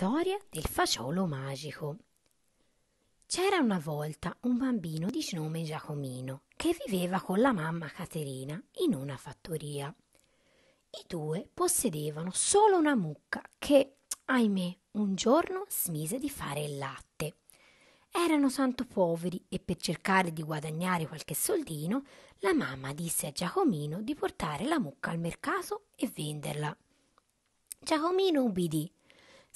storia del fagiolo magico. C'era una volta un bambino di nome Giacomino che viveva con la mamma Caterina in una fattoria. I due possedevano solo una mucca che, ahimè, un giorno smise di fare il latte. Erano tanto poveri e per cercare di guadagnare qualche soldino, la mamma disse a Giacomino di portare la mucca al mercato e venderla. Giacomino ubbidì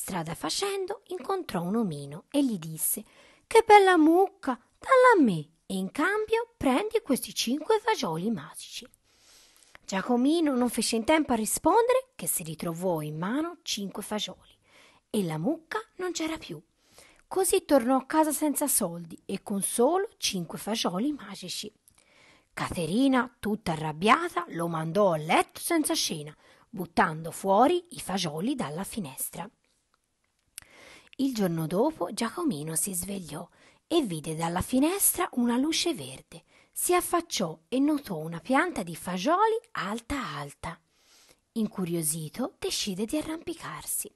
Strada facendo incontrò un omino e gli disse Che bella mucca, dalla a me e in cambio prendi questi cinque fagioli magici. Giacomino non fece in tempo a rispondere che si ritrovò in mano cinque fagioli e la mucca non c'era più. Così tornò a casa senza soldi e con solo cinque fagioli magici. Caterina, tutta arrabbiata, lo mandò a letto senza cena, buttando fuori i fagioli dalla finestra. Il giorno dopo Giacomino si svegliò e vide dalla finestra una luce verde. Si affacciò e notò una pianta di fagioli alta alta. Incuriosito, decide di arrampicarsi.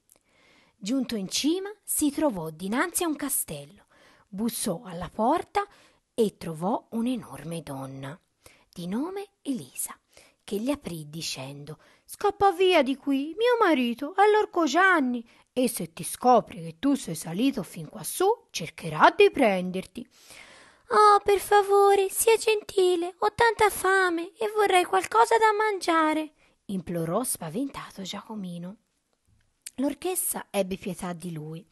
Giunto in cima, si trovò dinanzi a un castello. Bussò alla porta e trovò un'enorme donna, di nome Elisa che gli aprì dicendo Scappa via di qui, mio marito è l'orco Gianni e se ti scopre che tu sei salito fin quassù cercherà di prenderti. Oh, per favore, sia gentile, ho tanta fame e vorrei qualcosa da mangiare, implorò spaventato Giacomino. L'orchessa ebbe pietà di lui,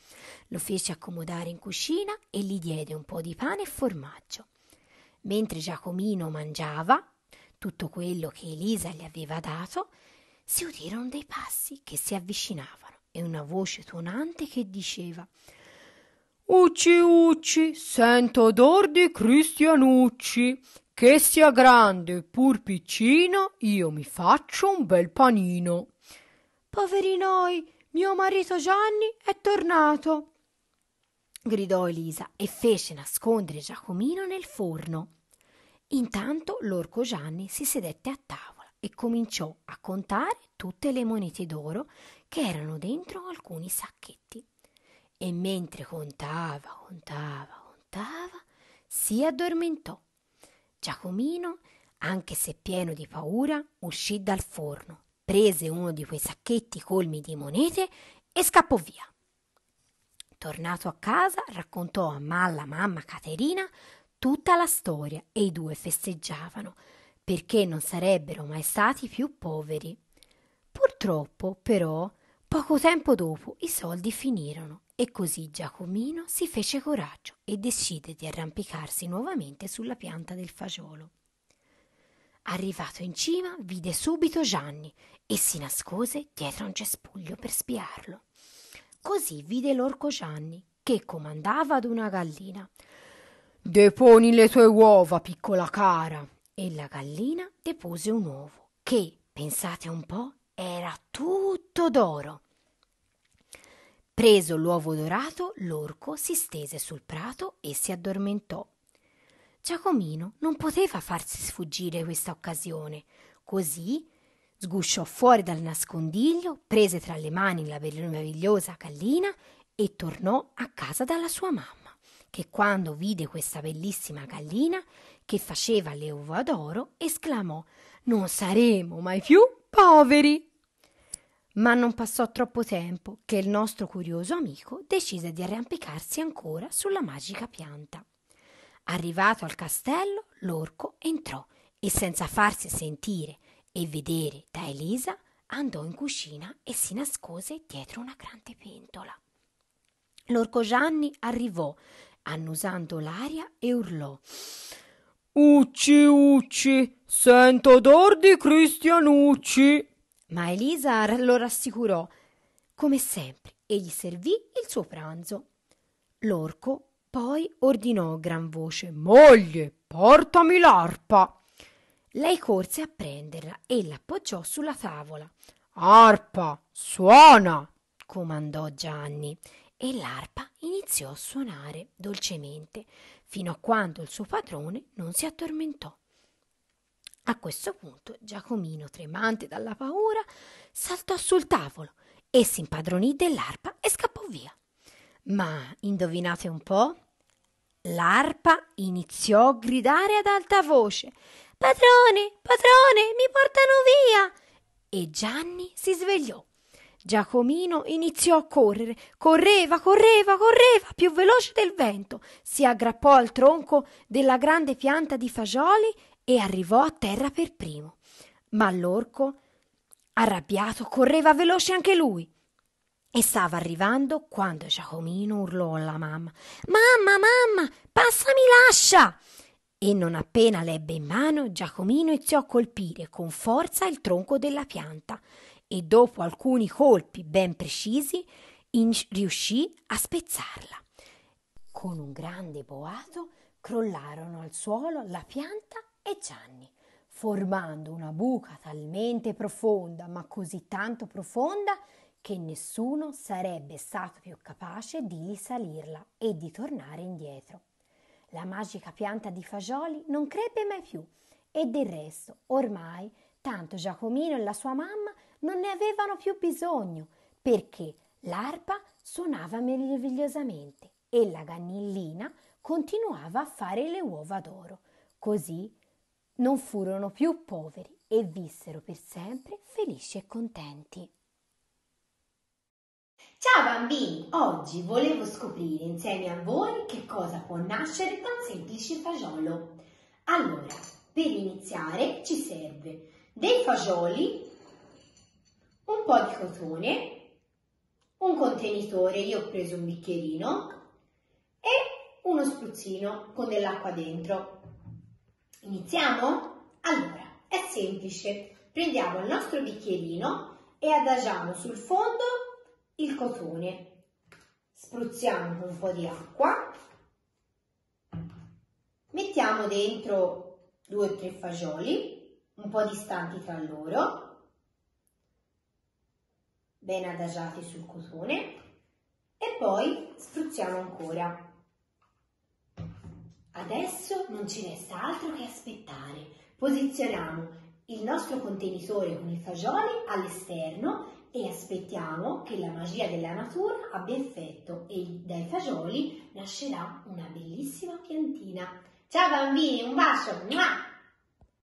lo fece accomodare in cucina e gli diede un po' di pane e formaggio. Mentre Giacomino mangiava, tutto quello che Elisa gli aveva dato, si udirono dei passi che si avvicinavano e una voce tonante che diceva Ucci Ucci, sento odor di Cristianucci, che sia grande pur piccino, io mi faccio un bel panino. Poveri noi, mio marito Gianni è tornato, gridò Elisa e fece nascondere Giacomino nel forno. Intanto l'orco Gianni si sedette a tavola e cominciò a contare tutte le monete d'oro che erano dentro alcuni sacchetti. E mentre contava, contava, contava, si addormentò. Giacomino, anche se pieno di paura, uscì dal forno, prese uno di quei sacchetti colmi di monete e scappò via. Tornato a casa, raccontò a Malla mamma Caterina tutta la storia e i due festeggiavano, perché non sarebbero mai stati più poveri. Purtroppo, però, poco tempo dopo i soldi finirono e così Giacomino si fece coraggio e decide di arrampicarsi nuovamente sulla pianta del fagiolo. Arrivato in cima, vide subito Gianni e si nascose dietro un cespuglio per spiarlo. Così vide l'orco Gianni, che comandava ad una gallina deponi le tue uova, piccola cara. E la gallina depose un uovo, che, pensate un po', era tutto d'oro. Preso l'uovo dorato, l'orco si stese sul prato e si addormentò. Giacomino non poteva farsi sfuggire questa occasione, così sgusciò fuori dal nascondiglio, prese tra le mani la meravigliosa gallina e tornò a casa dalla sua mamma che quando vide questa bellissima gallina che faceva le uova d'oro, esclamò Non saremo mai più poveri. Ma non passò troppo tempo che il nostro curioso amico decise di arrampicarsi ancora sulla magica pianta. Arrivato al castello, l'orco entrò e senza farsi sentire e vedere da Elisa, andò in cucina e si nascose dietro una grande pentola. L'orco Gianni arrivò annusando l'aria e urlò Ucci, Ucci, sento odor di Cristianucci. Ma Elisa lo rassicurò. Come sempre, e gli servì il suo pranzo. L'orco poi ordinò a gran voce Moglie, portami l'arpa. Lei corse a prenderla e l'appoggiò sulla tavola. Arpa, suona! comandò Gianni e l'arpa iniziò a suonare dolcemente, fino a quando il suo padrone non si addormentò. A questo punto Giacomino, tremante dalla paura, saltò sul tavolo e si impadronì dell'arpa e scappò via. Ma indovinate un po'? L'arpa iniziò a gridare ad alta voce: Padrone, padrone, mi portano via! E Gianni si svegliò Giacomino iniziò a correre. Correva, correva, correva, più veloce del vento. Si aggrappò al tronco della grande pianta di fagioli e arrivò a terra per primo. Ma l'orco, arrabbiato, correva veloce anche lui. E stava arrivando quando Giacomino urlò alla mamma: Mamma, mamma, passami l'ascia! E non appena l'ebbe in mano, Giacomino iniziò a colpire con forza il tronco della pianta e dopo alcuni colpi ben precisi in- riuscì a spezzarla. Con un grande boato crollarono al suolo la pianta e Gianni, formando una buca talmente profonda, ma così tanto profonda, che nessuno sarebbe stato più capace di risalirla e di tornare indietro. La magica pianta di fagioli non crebbe mai più e del resto, ormai, tanto Giacomino e la sua mamma non ne avevano più bisogno perché l'arpa suonava meravigliosamente e la gannillina continuava a fare le uova d'oro. Così non furono più poveri e vissero per sempre felici e contenti. Ciao bambini, oggi volevo scoprire insieme a voi che cosa può nascere da un semplice fagiolo. Allora, per iniziare ci serve dei fagioli un po' di cotone, un contenitore, io ho preso un bicchierino, e uno spruzzino con dell'acqua dentro. Iniziamo? Allora, è semplice. Prendiamo il nostro bicchierino e adagiamo sul fondo il cotone. Spruzziamo con un po' di acqua. Mettiamo dentro due o tre fagioli, un po' distanti tra loro ben adagiati sul cotone e poi spruzziamo ancora. Adesso non ci resta altro che aspettare. Posizioniamo il nostro contenitore con i fagioli all'esterno e aspettiamo che la magia della natura abbia effetto e dai fagioli nascerà una bellissima piantina. Ciao bambini, un bacio!